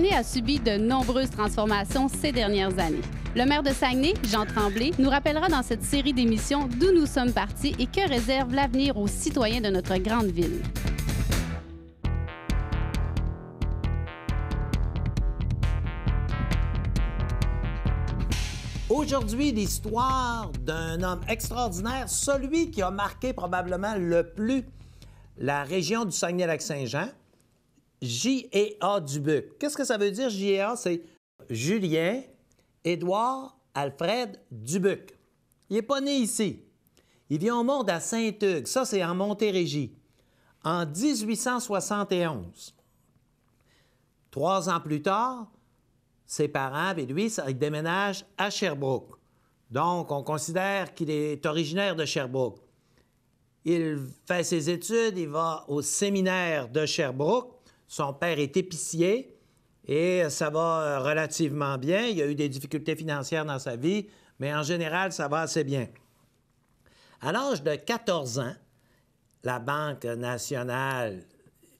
Saguenay a subi de nombreuses transformations ces dernières années. Le maire de Saguenay, Jean Tremblay, nous rappellera dans cette série d'émissions d'où nous sommes partis et que réserve l'avenir aux citoyens de notre grande ville. Aujourd'hui, l'histoire d'un homme extraordinaire, celui qui a marqué probablement le plus la région du Saguenay-Lac-Saint-Jean, J.E.A. Dubuc. Qu'est-ce que ça veut dire, J.E.A.? C'est Julien Édouard Alfred Dubuc. Il n'est pas né ici. Il vient au monde à Saint-Hugues. Ça, c'est en Montérégie. En 1871. Trois ans plus tard, ses parents et lui ils déménagent à Sherbrooke. Donc, on considère qu'il est originaire de Sherbrooke. Il fait ses études, il va au séminaire de Sherbrooke son père est épicier et ça va euh, relativement bien. Il a eu des difficultés financières dans sa vie, mais en général, ça va assez bien. À l'âge de 14 ans, la Banque nationale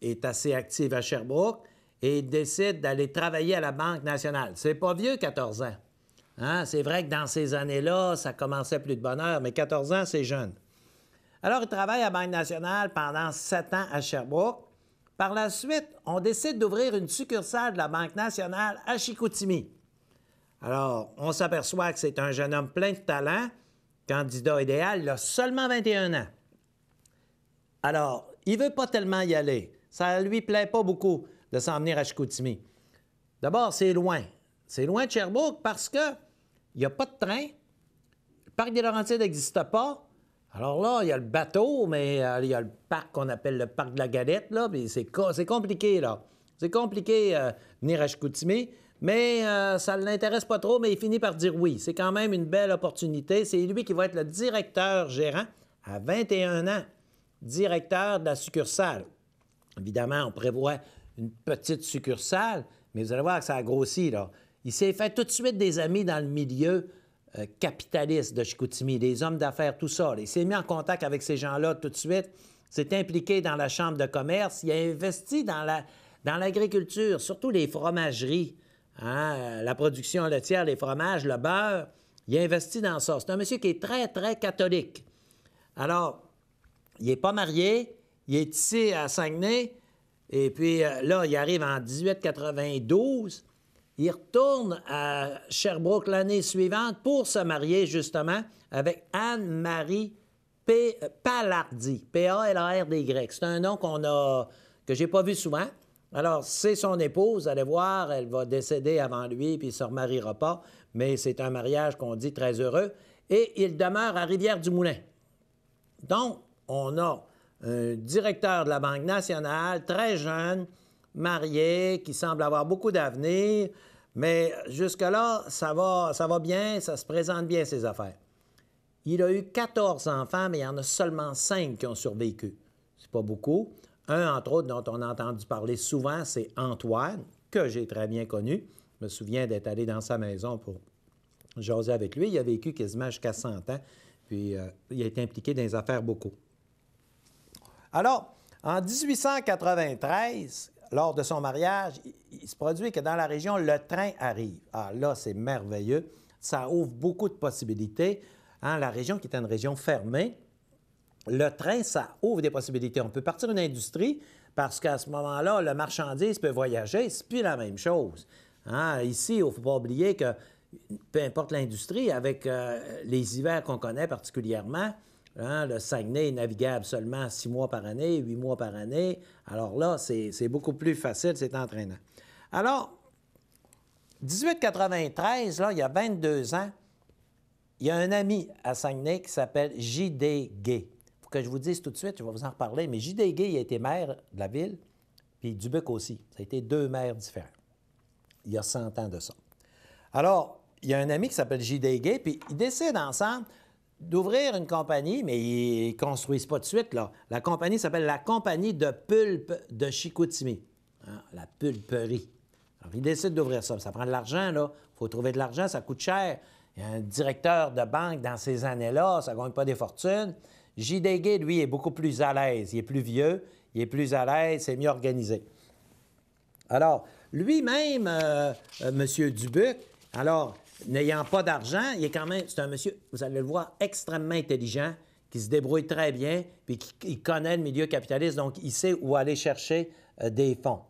est assez active à Sherbrooke et il décide d'aller travailler à la Banque nationale. C'est pas vieux, 14 ans. Hein? C'est vrai que dans ces années-là, ça commençait plus de bonheur, mais 14 ans, c'est jeune. Alors, il travaille à la Banque nationale pendant sept ans à Sherbrooke par la suite, on décide d'ouvrir une succursale de la Banque nationale à Chicoutimi. Alors, on s'aperçoit que c'est un jeune homme plein de talent, candidat idéal, il a seulement 21 ans. Alors, il veut pas tellement y aller. Ça lui plaît pas beaucoup de s'en venir à Chicoutimi. D'abord, c'est loin. C'est loin de Sherbrooke parce que n'y a pas de train. Le parc des Laurentides n'existe pas. Alors là, il y a le bateau, mais euh, il y a le parc qu'on appelle le parc de la Galette, là, c'est, c'est compliqué, là. C'est compliqué euh, venir à Chicoutimi, mais euh, ça ne l'intéresse pas trop, mais il finit par dire oui. C'est quand même une belle opportunité. C'est lui qui va être le directeur gérant à 21 ans, directeur de la succursale. Évidemment, on prévoit une petite succursale, mais vous allez voir que ça a grossi, là. Il s'est fait tout de suite des amis dans le milieu euh, capitaliste de Chicoutimi, des hommes d'affaires, tout ça. Il s'est mis en contact avec ces gens-là tout de suite, s'est impliqué dans la chambre de commerce, il a investi dans, la, dans l'agriculture, surtout les fromageries, hein, la production laitière, les fromages, le beurre. Il a investi dans ça. C'est un monsieur qui est très, très catholique. Alors, il n'est pas marié, il est ici à Saguenay, et puis euh, là, il arrive en 1892. Il retourne à Sherbrooke l'année suivante pour se marier justement avec Anne-Marie P... Euh, P-A-L-A-R-D-Y. C'est un nom qu'on a, que j'ai pas vu souvent. Alors, c'est son épouse, allez voir, elle va décéder avant lui, puis il se remariera pas, mais c'est un mariage qu'on dit très heureux. Et il demeure à Rivière-du-Moulin. Donc, on a un directeur de la Banque nationale, très jeune, marié, qui semble avoir beaucoup d'avenir, mais jusque-là, ça va, ça va bien, ça se présente bien, ces affaires. Il a eu 14 enfants, mais il y en a seulement 5 qui ont survécu. C'est pas beaucoup. Un, entre autres, dont on a entendu parler souvent, c'est Antoine, que j'ai très bien connu. Je me souviens d'être allé dans sa maison pour jaser avec lui. Il a vécu quasiment jusqu'à 100 ans, puis euh, il a été impliqué dans des affaires beaucoup. Alors, en 1893, lors de son mariage, il, se produit que dans la région, le train arrive. Ah là, c'est merveilleux. Ça ouvre beaucoup de possibilités. Hein, la région qui était une région fermée, le train, ça ouvre des possibilités. On peut partir une industrie parce qu'à ce moment-là, le marchandise peut voyager. C'est plus la même chose. Hein. ici, il ne faut pas oublier que peu importe l'industrie, avec euh, les hivers qu'on connaît particulièrement, Hein, le Saguenay est navigable seulement six mois par année, huit mois par année. Alors là, c'est beaucoup plus facile, c'est entraînant. Alors, 1893, là, il y a 22 ans, il y a un ami à Saguenay qui s'appelle J.D. Gay. Pour que je vous dise tout de suite, je vais vous en reparler, mais J.D. Gay, il a été maire de la ville, puis Dubuc aussi. Ça a été deux maires différents. Il y a 100 ans de ça. Alors, il y a un ami qui s'appelle J.D. Gay, puis ils décident ensemble d'ouvrir une compagnie, mais ils ne construisent pas de suite. Là. La compagnie s'appelle la Compagnie de pulpe de Chicoutimi, hein, la pulperie. Alors, ils décident d'ouvrir ça. Ça prend de l'argent, là. Il faut trouver de l'argent, ça coûte cher. Il y a un directeur de banque dans ces années-là, ça ne gagne pas des fortunes. J. lui, est beaucoup plus à l'aise. Il est plus vieux, il est plus à l'aise, c'est mieux organisé. Alors, lui-même, euh, euh, M. Dubuc, alors, n'ayant pas d'argent, il est quand même, c'est un monsieur, vous allez le voir, extrêmement intelligent, qui se débrouille très bien, puis qui, connaît le milieu capitaliste, donc il sait où aller chercher euh, des fonds.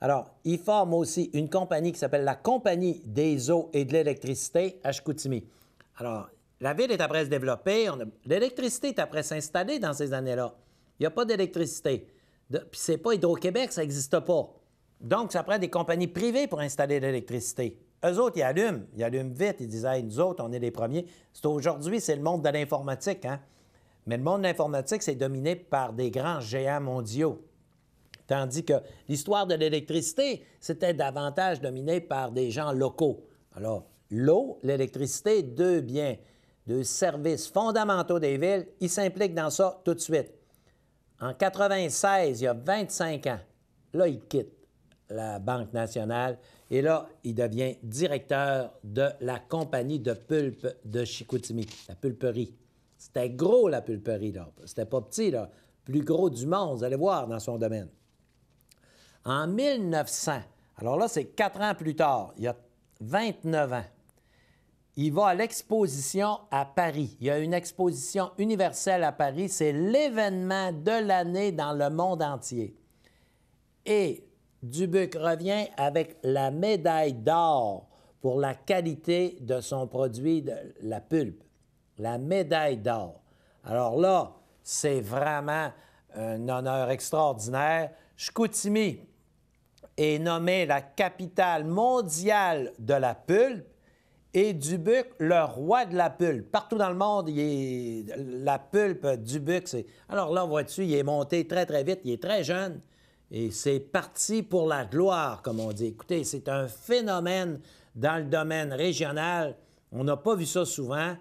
Alors, il forme aussi une compagnie qui s'appelle la Compagnie des eaux et de l'électricité à Alors, la ville est après se développer, l'électricité est après s'installer dans ces années-là. Il n'y a pas d'électricité. Puis c'est pas Hydro-Québec, ça n'existe pas. Donc, ça prend des compagnies privées pour installer l'électricité. Eux autres, ils allument. Ils allument vite. Ils disent, nous autres, on est les premiers. C'est aujourd'hui, c'est le monde de l'informatique. Hein? Mais le monde de l'informatique, c'est dominé par des grands géants mondiaux. Tandis que l'histoire de l'électricité, c'était davantage dominé par des gens locaux. Alors, l'eau, l'électricité, deux biens, deux services fondamentaux des villes, ils s'impliquent dans ça tout de suite. En 96, il y a 25 ans, là, ils quittent la Banque nationale. Et là, il devient directeur de la compagnie de pulpe de Chicoutimi, la pulperie. C'était gros, la pulperie, là. C'était pas petit, là. Plus gros du monde, vous allez voir, dans son domaine. En 1900, alors là, c'est quatre ans plus tard, il y a 29 ans, il va à l'exposition à Paris. Il y a une exposition universelle à Paris. C'est l'événement de l'année dans le monde entier. Et Dubuc revient avec la médaille d'or pour la qualité de son produit, de la pulpe. La médaille d'or. Alors là, c'est vraiment un honneur extraordinaire. Chicoutimi est nommé la capitale mondiale de la pulpe et Dubuc, le roi de la pulpe. Partout dans le monde, la pulpe, Dubuc, c'est... Alors là, vois-tu, il est monté très, très vite, il est très jeune. Et c'est parti pour la gloire, comme on dit. Écoutez, c'est un phénomène dans le domaine régional. On n'a pas vu ça souvent.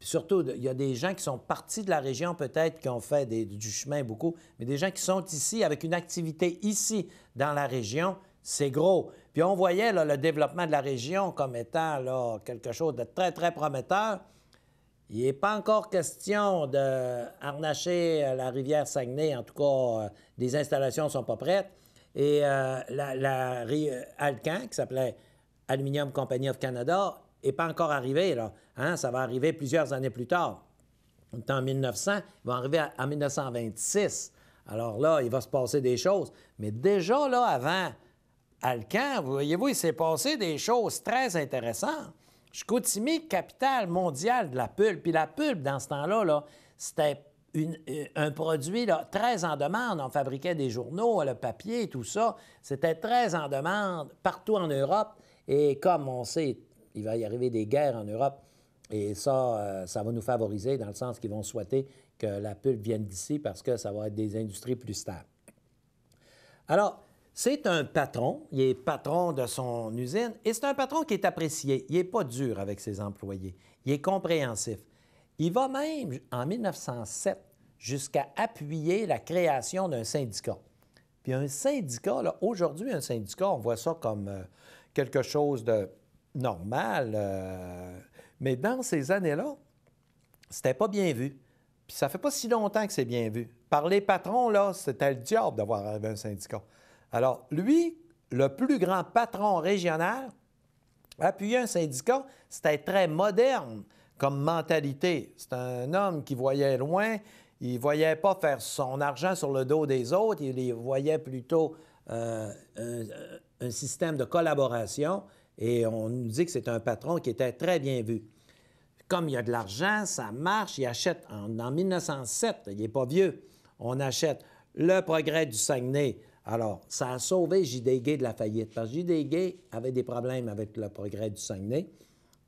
surtout, il y a des gens qui sont partis de la région, peut-être, qui ont fait du chemin beaucoup, mais des gens qui sont ici avec une activité ici, dans la région, c'est gros. Puis on voyait le développement de la région comme étant quelque chose de très, très prometteur. Il n'est pas encore question de harnacher euh, la rivière Saguenay. En tout cas, euh, des installations ne sont pas prêtes. Et euh, la, la Alcan, qui s'appelait Aluminium Company of Canada, n'est pas encore arrivée. Hein. Ça va arriver plusieurs années plus tard. en 1900, il va arriver en 1926. Alors là, il va se passer des choses. Mais déjà, là, avant Alcan, voyez-vous, il s'est passé des choses très intéressantes. Chicoutimi, capitale mondiale de la pulpe. Puis la pulpe, dans ce temps-là, c'était euh, un produit très en demande. On fabriquait des journaux, le papier, tout ça. C'était très en demande partout en Europe. Et comme on sait, il va y arriver des guerres en Europe, et ça, euh, ça va nous favoriser dans le sens qu'ils vont souhaiter que la pulpe vienne d'ici parce que ça va être des industries plus stables. Alors, c'est un patron, il est patron de son usine, et c'est un patron qui est apprécié. Il n'est pas dur avec ses employés, il est compréhensif. Il va même, en 1907, jusqu'à appuyer la création d'un syndicat. Puis un syndicat, aujourd'hui, un syndicat, on voit ça comme euh, quelque chose de normal, euh, mais dans ces années-là, c'était pas bien vu. Puis ça fait pas si longtemps que c'est bien vu. Par les patrons, là, c'était le diable d'avoir un syndicat. Alors, lui, le plus grand patron régional, appuyer un syndicat, c'était très moderne comme mentalité. C'est un homme qui voyait loin, il ne voyait pas faire son argent sur le dos des autres, il voyait plutôt euh, un, système de collaboration et on nous dit que c'est un patron qui était très bien vu. Comme il y a de l'argent, ça marche, il achète en, en 1907, il n'est pas vieux, on achète le progrès du Saguenay, alors, ça a sauvé J.D. de la faillite, parce que J.D. avait des problèmes avec le progrès du Saguenay,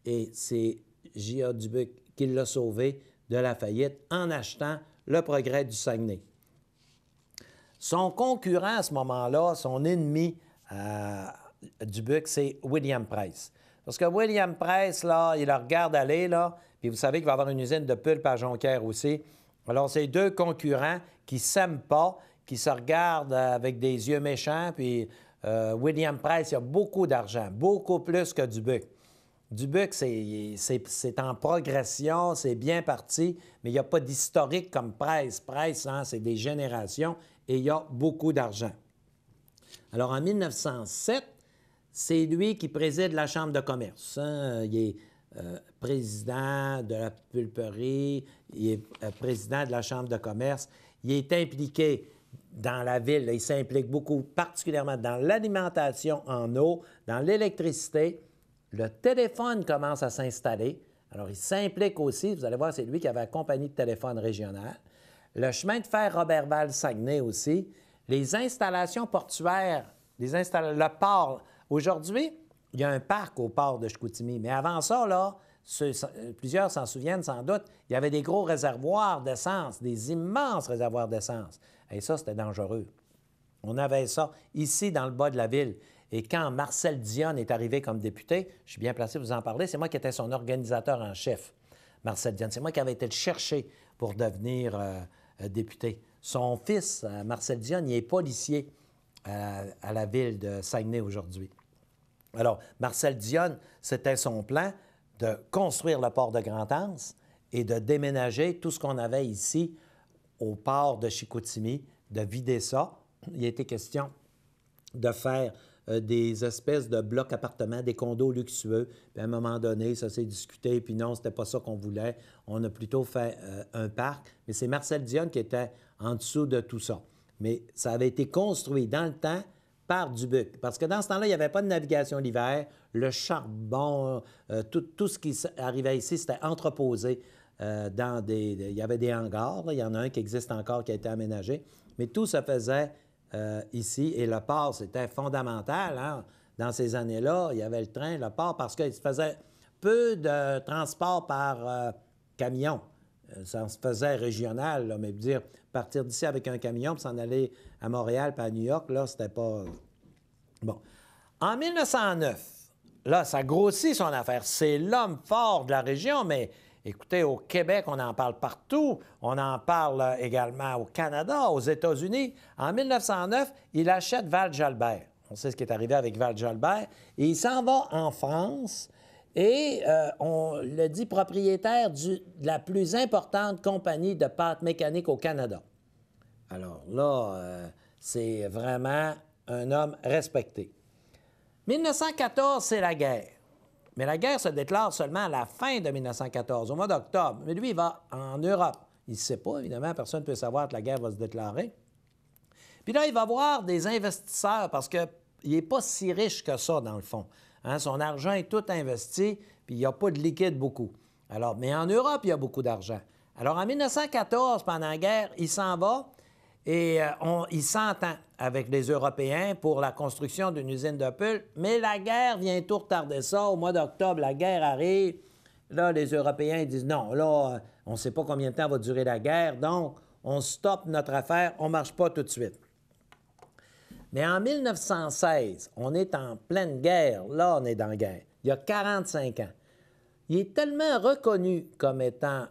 et c'est J.A. Dubuc qui l'a sauvé de la faillite en achetant le progrès du Saguenay. Son concurrent à ce moment-là, son ennemi euh, Dubuc, c'est William Price. Parce que William Price, là, il le regarde aller, là, puis vous savez qu'il va avoir une usine de pulpe à Jonquière aussi. Alors, c'est deux concurrents qui ne s'aiment pas, qui se regardent avec des yeux méchants. Puis euh, William Price, il a beaucoup d'argent, beaucoup plus que Dubuc. Dubuc, c'est en progression, c'est bien parti, mais il n'y a pas d'historique comme Price. Price, hein, c'est des générations et il y a beaucoup d'argent. Alors, en 1907, c'est lui qui préside la Chambre de commerce. Hein. Il est euh, président de la pulperie, il est euh, président de la Chambre de commerce. Il est impliqué dans la ville. Il s'implique beaucoup, particulièrement dans l'alimentation en eau, dans l'électricité. Le téléphone commence à s'installer. Alors, il s'implique aussi. Vous allez voir, c'est lui qui avait la compagnie de téléphone régionale. Le chemin de fer robert val saguenay aussi. Les installations portuaires, les le port. Aujourd'hui, il y a un parc au port de Chicoutimi. Mais avant ça, là, euh, plusieurs s'en souviennent sans doute, il y avait des gros réservoirs d'essence, des immenses réservoirs d'essence. Et ça, c'était dangereux. On avait ça ici, dans le bas de la ville. Et quand Marcel Dionne est arrivé comme député, je suis bien placé pour vous en parler, c'est moi qui étais son organisateur en chef, Marcel Dionne. C'est moi qui avais été le chercher pour devenir euh, euh, député. Son fils, euh, Marcel Dionne, il est policier à, la ville de Saguenay aujourd'hui. Alors, Marcel Dionne, c'était son plan de construire le port de Grand-Anse et de déménager tout ce qu'on avait ici au port de Chicoutimi, de vider ça. Il a été question de faire euh, des espèces de blocs appartements, des condos luxueux. Puis à un moment donné, ça s'est discuté, puis non, c'était pas ça qu'on voulait. On a plutôt fait euh, un parc. Mais c'est Marcel Dionne qui était en dessous de tout ça. Mais ça avait été construit dans le temps par Dubuc. Parce que dans ce temps-là, il n'y avait pas de navigation l'hiver. Le charbon, euh, tout, tout, ce qui arrivait ici, c'était entreposé euh, il y avait des hangars, il y en a un qui existe encore qui a été aménagé. Mais tout se faisait euh, ici et le port, c'était fondamental. Hein. Dans ces années-là, il y avait le train, le port, parce qu'il se faisait peu de transport par euh, camion. Ça se faisait régional, mais dire partir d'ici avec un camion pour s'en aller à Montréal puis à New York, là, c'était pas. Bon. En 1909, là, ça grossit son affaire. C'est l'homme fort de la région, mais Écoutez, au Québec, on en parle partout. On en parle euh, également au Canada, aux États-Unis. En 1909, il achète Val Jalbert. On sait ce qui est arrivé avec Val Jalbert. il s'en va en France et euh, on le dit propriétaire de la plus importante compagnie de pâtes mécaniques au Canada. Alors là, euh, c'est vraiment un homme respecté. 1914, c'est la guerre. Mais la guerre se déclare seulement à la fin de 1914, au mois d'octobre. Mais lui, il va en Europe. Il ne sait pas, évidemment, personne ne peut savoir que la guerre va se déclarer. Puis là, il va voir des investisseurs parce qu'il n'est pas si riche que ça, dans le fond. Hein. Son argent est tout investi, puis il n'y a pas de liquide beaucoup. Alors, mais en Europe, il y a beaucoup d'argent. Alors, en 1914, pendant la guerre, il s'en va et euh, on, il s'entend avec les Européens pour la construction d'une usine de pull, mais la guerre vient tout retarder ça. Au mois d'octobre, la guerre arrive. Là, les Européens disent non, là, euh, on ne sait pas combien de temps va durer la guerre, donc on stoppe notre affaire, on ne marche pas tout de suite. Mais en 1916, on est en pleine guerre. Là, on est dans la guerre. Il y a 45 ans. Il est tellement reconnu comme étant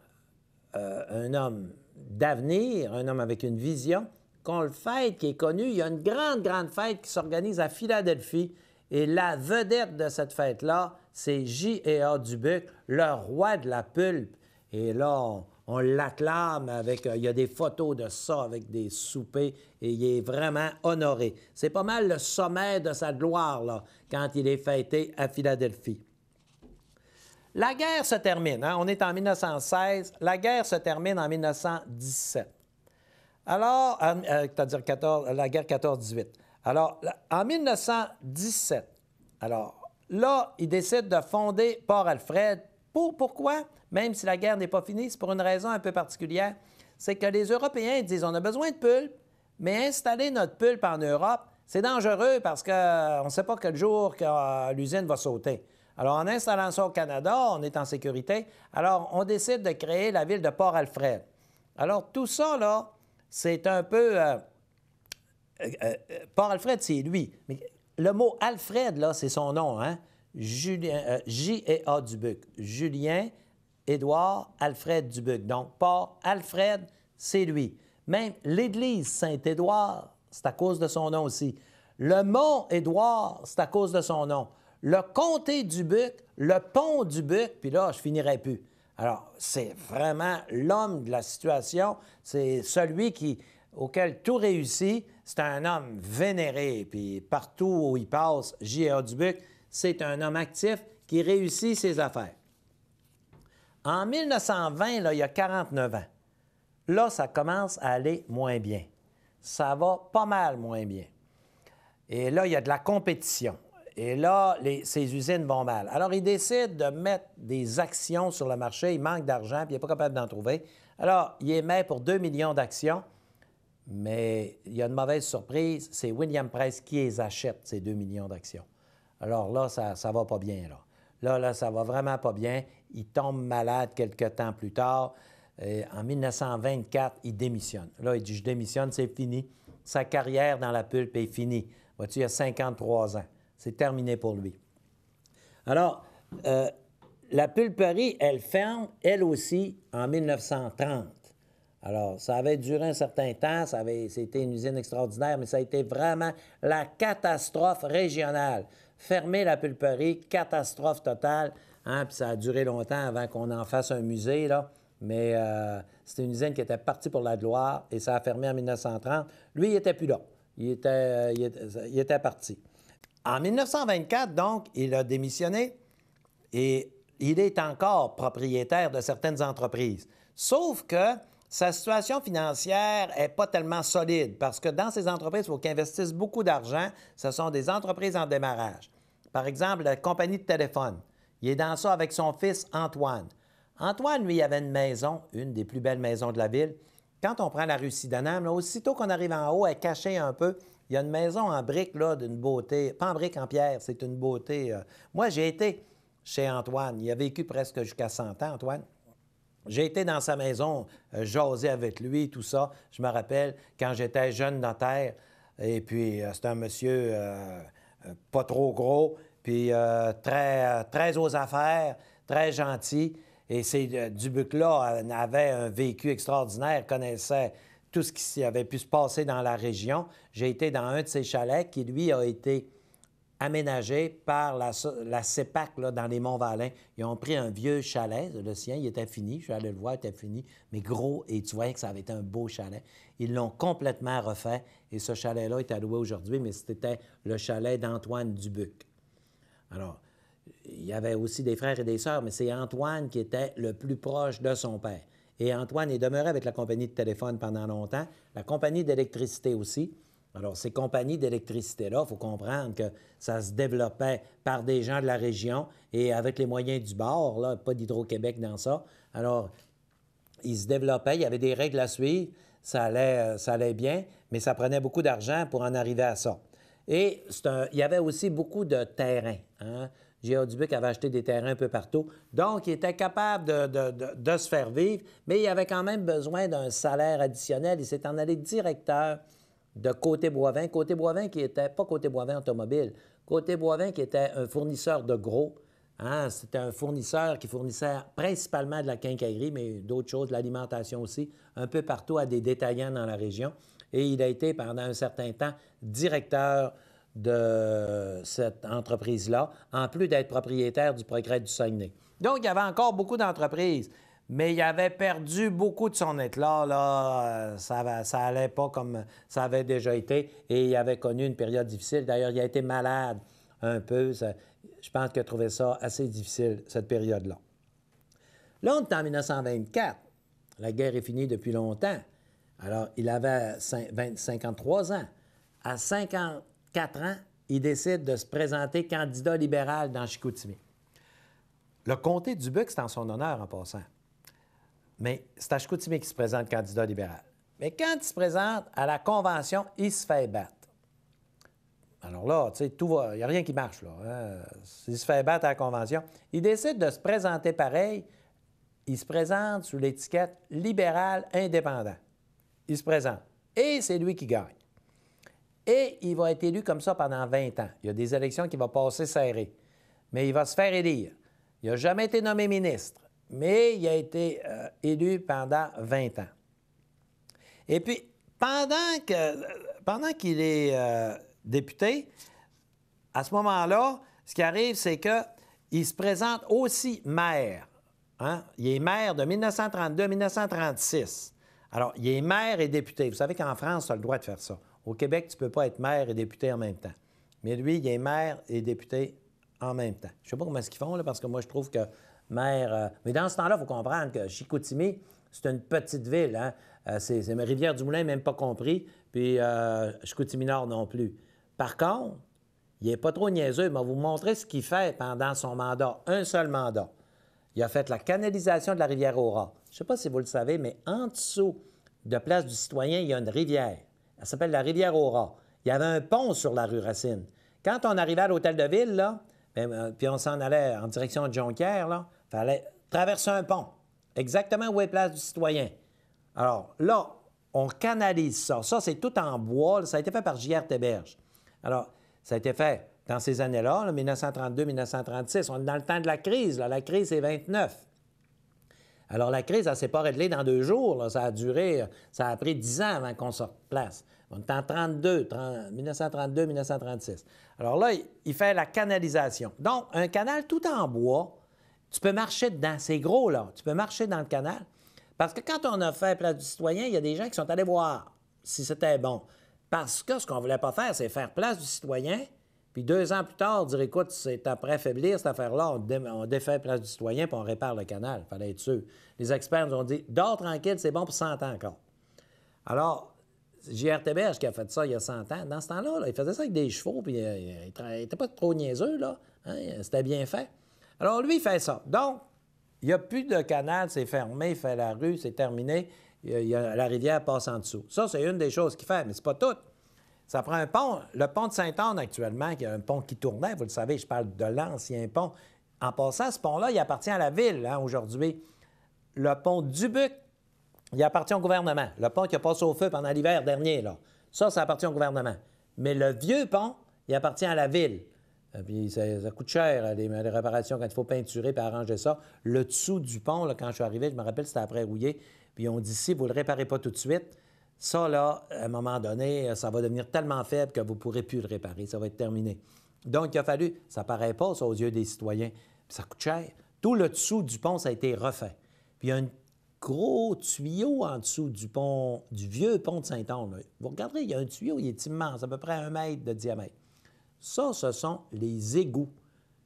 euh, un homme d'avenir, un homme avec une vision, qu'on le fête, qui est connu. Il y a une grande, grande fête qui s'organise à Philadelphie. Et la vedette de cette fête-là, c'est J.E.A. Dubuc, le roi de la pulpe. Et là, on, l'acclame avec. Euh, il y a des photos de ça avec des soupers et il est vraiment honoré. C'est pas mal le sommet de sa gloire, là, quand il est fêté à Philadelphie. La guerre se termine. Hein? On est en 1916. La guerre se termine en 1917. Alors, euh, c'est-à-dire euh, la guerre 14-18. Alors, en 1917, alors là, ils décident de fonder Port-Alfred. pourquoi? Même si la guerre n'est pas finie, c'est pour une raison un peu particulière. C'est que les Européens disent on a besoin de pulpe, mais installer notre pulpe en Europe, c'est dangereux parce qu'on euh, ne sait pas quel jour que l'usine va sauter. Alors, en installant ça au Canada, on est en sécurité. Alors, on décide de créer la ville de Port-Alfred. Alors, tout ça, là, c'est un peu... Euh, euh, euh, Port-Alfred, c'est lui. Mais le mot Alfred, là, c'est son nom, hein? J e A Dubuc. Julien, Édouard, Alfred Dubuc. Donc, Port-Alfred, c'est lui. Même l'église Saint-Édouard, c'est à cause de son nom aussi. Le mont Édouard, c'est à cause de son nom le comté du Dubuc, le pont du Dubuc, puis là, je finirai plus. Alors, c'est vraiment l'homme de la situation, c'est celui qui, auquel tout réussit. C'est un homme vénéré, puis partout où il passe, J.A. Dubuc, c'est un homme actif qui réussit ses affaires. En 1920, là, il y a 49 ans, là, ça commence à aller moins bien. Ça va pas mal moins bien. Et là, il y a de la compétition. Et là, les, ces usines vont mal. Alors, il décide de mettre des actions sur le marché. Il manque d'argent, puis il n'est pas capable d'en trouver. Alors, il émet pour 2 millions d'actions, mais il y a une mauvaise surprise. C'est William Price qui les achète, ces 2 millions d'actions. Alors là, ça ne va pas bien. Là. là, là, ça va vraiment pas bien. Il tombe malade quelques temps plus tard. en 1924, il démissionne. Là, il dit, je démissionne, c'est fini. Sa carrière dans la pulpe est finie. Vois-tu, il a 53 ans. C'est terminé pour lui. Alors, euh, la pulperie, elle ferme, elle aussi, en 1930. Alors, ça avait duré un certain temps, ça c'était une usine extraordinaire, mais ça a été vraiment la catastrophe régionale. Fermer la pulperie, catastrophe totale. Hein, puis ça a duré longtemps avant qu'on en fasse un musée, là. Mais euh, c'était une usine qui était partie pour la gloire et ça a fermé en 1930. Lui, il n'était plus là. il était euh, parti. En 1924, donc, il a démissionné et il est encore propriétaire de certaines entreprises. Sauf que sa situation financière n'est pas tellement solide parce que dans ces entreprises, il faut qu'il investisse beaucoup d'argent. Ce sont des entreprises en démarrage. Par exemple, la compagnie de téléphone. Il est dans ça avec son fils Antoine. Antoine, lui, avait une maison, une des plus belles maisons de la ville. Quand on prend la rue Sidanam, aussitôt qu'on arrive en haut, elle est un peu. Il y a une maison en briques, là, d'une beauté. Pas en briques, en pierre, c'est une beauté. Euh. Moi, j'ai été chez Antoine. Il a vécu presque jusqu'à 100 ans, Antoine. J'ai été dans sa maison, j'ai euh, jaser avec lui, tout ça. Je me rappelle quand j'étais jeune notaire. Et puis, euh, c'est un monsieur pas trop gros, puis très, très aux affaires, très gentil. Et c'est Dubuc-là avait un vécu extraordinaire, connaissait tout ce qui avait pu se passer dans la région. J'ai été dans un de ces chalets qui, lui, a été aménagé par la, CEPAC dans les Monts-Valin. Ils ont pris un vieux chalet, le sien, il était fini, je suis allé le voir, il était fini, mais gros, et tu voyais que ça avait été un beau chalet. Ils l'ont complètement refait, et ce chalet-là est alloué aujourd'hui, mais c'était le chalet d'Antoine Dubuc. Alors, il y avait aussi des frères et des sœurs, mais c'est Antoine qui était le plus proche de son père. Et Antoine est demeuré avec la compagnie de téléphone pendant longtemps, la compagnie d'électricité aussi. Alors, ces compagnies d'électricité-là, il faut comprendre que ça se développait par des gens de la région et avec les moyens du bord, là, pas d'Hydro-Québec dans ça. Alors, ils se développaient, il y avait des règles à suivre, ça allait, euh, bien, mais ça prenait beaucoup d'argent pour en arriver à ça. Et il y avait aussi beaucoup de terrain. Hein. J.A. Dubuc avait acheté des terrains un peu partout. Donc, il était capable de, se faire vivre, mais il avait quand même besoin d'un salaire additionnel. Il s'est en allé directeur de Côté-Boivin. Côté-Boivin qui était, pas Côté-Boivin automobile, Côté-Boivin qui était un fournisseur de gros. Hein. C'était un fournisseur qui fournissait principalement de la quincaillerie, mais d'autres choses, de l'alimentation aussi, un peu partout à des détaillants dans la région. Et il a été pendant un certain temps directeur de cette entreprise-là, en plus d'être propriétaire du Progrès du Saguenay. Donc, il y avait encore beaucoup d'entreprises, mais il avait perdu beaucoup de son éclat. Là, euh, ça, ça allait pas comme ça avait déjà été et il avait connu une période difficile. D'ailleurs, il a été malade un peu. je pense qu'il a trouvé ça assez difficile, cette période-là. Là, on est en 1924. La guerre est finie depuis longtemps. Alors, il avait 53 ans. À 50 quatre ans, il décide de se présenter candidat libéral dans Chicoutimi. Le comté du Dubuc, c'est en son honneur en passant. Mais c'est à Chicoutimi qu'il se présente candidat libéral. Mais quand il se présente à la convention, il se fait battre. Alors là, tu sais, tout va. Il n'y a rien qui marche, là. Hein. Il se fait battre à la convention. Il décide de se présenter pareil. Il se présente sous l'étiquette libéral indépendant. Il se présente. Et c'est lui qui gagne et il va être élu comme ça pendant 20 ans. Il y a des élections qui vont passer serrées, mais il va se faire élire. Il n'a jamais été nommé ministre, mais il a été euh, élu pendant 20 ans. Et puis, pendant qu'il pendant est euh, député, à ce moment-là, ce qui arrive, c'est qu'il se présente aussi maire. Hein. Il est maire de 1932 1936. Alors, il est maire et député. Vous savez qu'en France, on a le droit de faire ça. Au Québec, tu ne peux pas être maire et député en même temps. Mais lui, il est maire et député en même temps. Je ne sais pas comment ce qu'ils font, là, parce que moi, je trouve que maire... Euh, mais dans ce temps-là, il faut comprendre que Chicoutimi, c'est une petite ville. Hein. Euh, c'est Euh, c'est Rivière-du-Moulin, même pas compris, puis euh, Chicoutimi-Nord non plus. Par contre, il n'est pas trop niaiseux, mais vous montrer ce qu'il fait pendant son mandat, un seul mandat. Il a fait la canalisation de la rivière Aura. Je ne sais pas si vous le savez, mais en dessous de Place du Citoyen, il y a une rivière. Elle s'appelle la rivière Aura. Il y avait un pont sur la rue Racine. Quand on arrivait à l'hôtel de ville, là, ben, euh, puis on s'en allait en direction de Jonquière, il fallait traverser un pont, exactement où est place du citoyen. Alors là, on canalise ça. Ça, c'est tout en bois. Ça a été fait par J.R. Théberge. Alors, ça a été fait dans ces années-là, là, 1932 1936 On est dans le temps de la crise. La crise, c'est 29. Alors, la crise, elle ne s'est pas réglée dans deux jours. Ça a duré, ça a pris dix ans avant qu'on sorte place. On est en 32, 1932-1936. Alors là, il fait la canalisation. Donc, un canal tout en bois, tu peux marcher dedans. C'est gros, là. Tu peux marcher dans le canal. Parce que quand on a fait Place du citoyen, il y a des gens qui sont allés voir si c'était bon. Parce que ce qu'on ne voulait pas faire, c'est faire Place du citoyen puis deux ans plus tard, dire écoute, c'est après affaiblir cette affaire-là, on, défait on, défait Place du Citoyen puis on répare le canal. Fallait être sûr. Les experts nous ont dit dors tranquille, c'est bon pour 100 ans encore. Alors, JRTBH qui a fait ça il y a 100 ans, dans ce temps-là, il faisait ça avec des chevaux, puis euh, il n'était pas trop niaiseux, là. Hein, c'était bien fait. Alors, lui, il fait ça. Donc, il n'y a plus de canal, c'est fermé, il fait la rue, c'est terminé. la rivière passe en dessous. Ça, c'est une des choses qu'il fait, mais c'est pas tout. Ça prend un pont. Le pont de saint anne actuellement, qui est un pont qui tournait, vous le savez, je parle de l'ancien pont. En passant, ce pont-là, il appartient à la ville hein, aujourd'hui. Le pont Dubuc, il appartient au gouvernement. Le pont qui a passé au feu pendant l'hiver dernier, là. Ça, ça appartient au gouvernement. Mais le vieux pont, il appartient à la ville. Euh, puis ça, coûte cher, euh, les, réparations, quand il faut peinturer et arranger ça. Le dessous du pont, là, quand je suis arrivé, je me rappelle, c'était après rouillé. Puis on dit, si vous ne le réparez pas tout de suite, ça, là, à un moment donné, ça va devenir tellement faible que vous ne pourrez plus le réparer. Ça va être terminé. Donc, il a fallu, ça paraît pas, ça, aux yeux des citoyens. ça coûte cher. Tout le dessous du pont, ça a été refait. Puis il y a un gros tuyau en dessous du pont, du vieux pont de Saint-Anne. Vous regardez, il y a un tuyau, il est immense, à peu près un mètre de diamètre. Ça, ce sont les égouts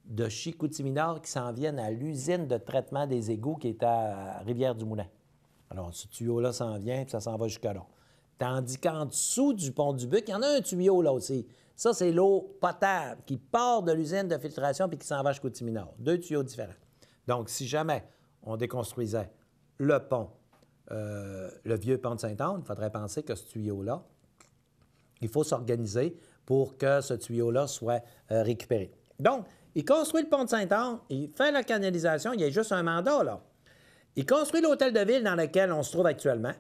de Chicoutimi-Nord qui s'en viennent à l'usine de traitement des égouts qui est à Rivière-du-Moulin. Alors, ce tuyau-là s'en vient, puis ça s'en va jusqu'à là. Tandis qu'en dessous du pont du Buc, il y en a un tuyau là aussi. Ça, c'est l'eau potable qui part de l'usine de filtration puis qui s'en va jusqu'au Timinor. Deux tuyaux différents. Donc, si jamais on déconstruisait le pont, euh, le vieux pont de saint anne il faudrait penser que ce tuyau-là, il faut s'organiser pour que ce tuyau-là soit euh, récupéré. Donc, il construit le pont de saint anne il fait la canalisation, il y a juste un mandat, là. Il construit l'hôtel de ville dans lequel on se trouve actuellement.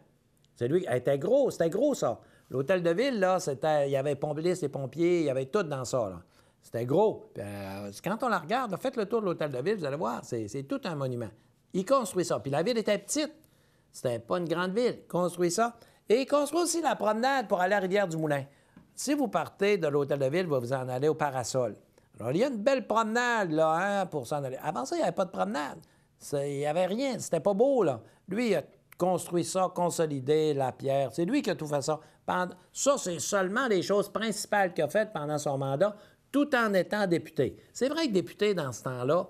C'est lui, était gros, c'était gros ça. L'hôtel de ville, là, c'était, il y avait pompiers, les pompiers, il y avait tout dans ça. Là. C'était gros. Euh, quand on la regarde, faites le tour de l'hôtel de ville, vous allez voir, c'est, tout un monument. Il construit ça. Puis la ville était petite. C'était pas une grande ville. Il construit ça. Et il construit aussi la promenade pour aller à la rivière du Moulin. Si vous partez de l'hôtel de ville, vous en allez au parasol. Alors, il y a une belle promenade, là, hein, pour s'en aller. Avant ça, il n'y avait pas de promenade. il n'y avait rien. C'était pas beau, là. Lui, il a construit ça, consolider la pierre. C'est lui qui a tout fait ça. Ça, c'est seulement les choses principales qu'il a faites pendant son mandat, tout en étant député. C'est vrai que député, dans ce temps-là,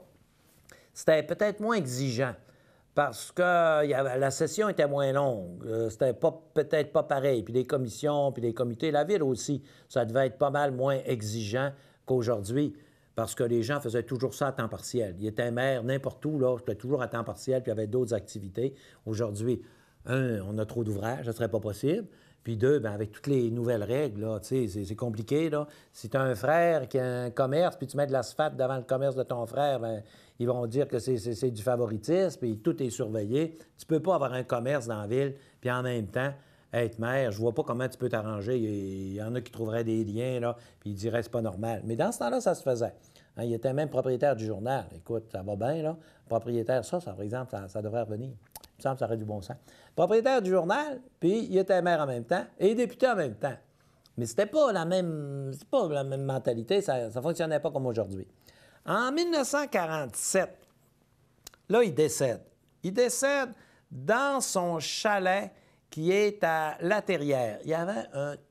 c'était peut-être moins exigeant parce que euh, la session était moins longue. Euh, c'était peut-être pas pareil. Puis les commissions, puis les comités, la ville aussi, ça devait être pas mal moins exigeant qu'aujourd'hui parce que les gens faisaient toujours ça à temps partiel. Ils étaient maires n'importe où, là, j'étais toujours à temps partiel, puis il y avait d'autres activités. Aujourd'hui, un, on a trop d'ouvrages, ce serait pas possible. Puis deux, ben, avec toutes les nouvelles règles, là, c'est, c'est compliqué. Là. Si tu as un frère qui a un commerce, puis tu mets de l'asphalte devant le commerce de ton frère, ben, ils vont dire que c'est, du favoritisme, puis tout est surveillé. Tu peux pas avoir un commerce dans la ville, puis en même temps, être maire, je vois pas comment tu peux t'arranger. Il y en a qui trouveraient des liens, là, puis ils diraient c'est pas normal. Mais dans ce temps-là, ça se faisait. Hein, il était même propriétaire du journal. Écoute, ça va bien, là. Propriétaire, ça, ça par exemple, ça, devrait revenir. Il me semble que ça aurait du bon sens. Propriétaire du journal, puis il était maire en même temps et député en même temps. Mais c'était pas la même, pas la même mentalité, ça ne fonctionnait pas comme aujourd'hui. En 1947, là, il décède. Il décède dans son chalet qui est à La Terrière. Il y avait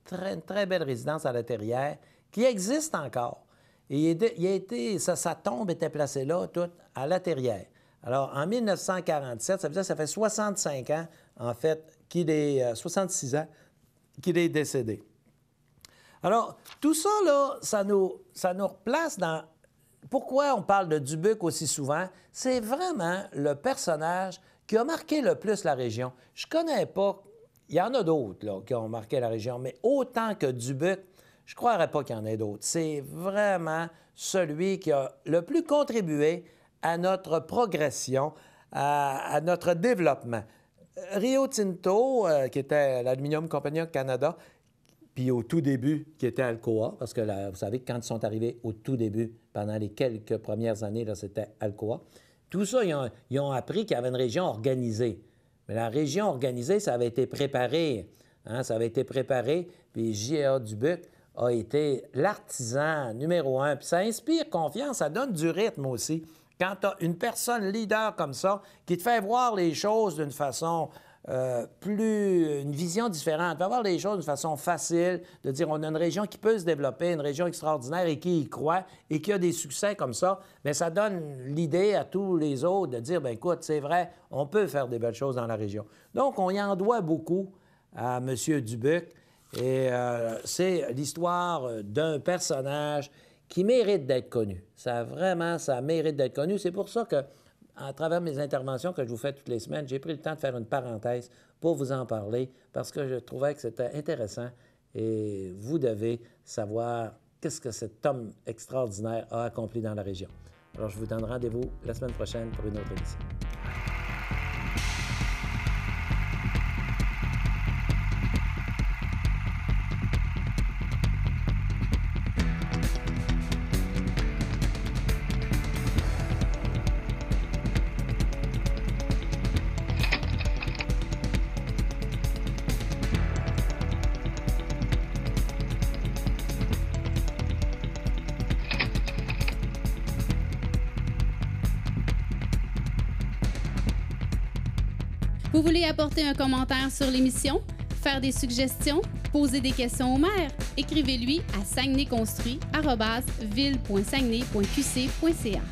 très, une très belle résidence à La Terrière qui existe encore. Et il a été, sa, tombe était placée là, toute à La Terrière. Alors, en 1947, ça veut dire ça fait 65 ans, en fait, qu'il est, 66 euh, ans, qu'il est décédé. Alors, tout ça, là, ça nous, ça nous replace dans... Pourquoi on parle de Dubuc aussi souvent? C'est vraiment le personnage qui a marqué le plus la région. Je connais pas il y en a d'autres qui ont marqué la région, mais autant que Dubuc, je ne croirais pas qu'il y en ait d'autres. C'est vraiment celui qui a le plus contribué à notre progression, à, notre développement. Rio Tinto, euh, qui était l'Aluminium Compagnie Canada, puis au tout début, qui était Alcoa, parce que vous savez quand ils sont arrivés au tout début, pendant les quelques premières années, là, c'était Alcoa. Tout ça, ont, ils ont appris qu'il y avait une région organisée. Mais la région organisée, ça avait été préparé. Hein, ça avait été préparé, puis J.A. Dubuc a été l'artisan numéro un. Puis ça inspire confiance, ça donne du rythme aussi. Quand tu as une personne leader comme ça qui te fait voir les choses d'une façon euh, plus une vision différente. On les choses d'une façon facile, de dire on a une région qui peut se développer, une région extraordinaire et qui y croit et qui a des succès comme ça. Mais ça donne l'idée à tous les autres de dire ben écoute, c'est vrai, on peut faire des belles choses dans la région. Donc, on y en doit beaucoup à M. Dubuc. Et euh, c'est l'histoire d'un personnage qui mérite d'être connu. Ça vraiment, ça mérite d'être connu. C'est pour ça que à travers mes interventions que je vous fais toutes les semaines, j'ai pris le temps de faire une parenthèse pour vous en parler parce que je trouvais que c'était intéressant et vous devez savoir qu'est-ce que cet homme extraordinaire a accompli dans la région. Alors, je vous donne rendez-vous la semaine prochaine pour une autre émission. un commentaire sur l'émission, faire des suggestions, poser des questions au maire, écrivez-lui à saguenayconstruit.ville.saguenay.qc.ca.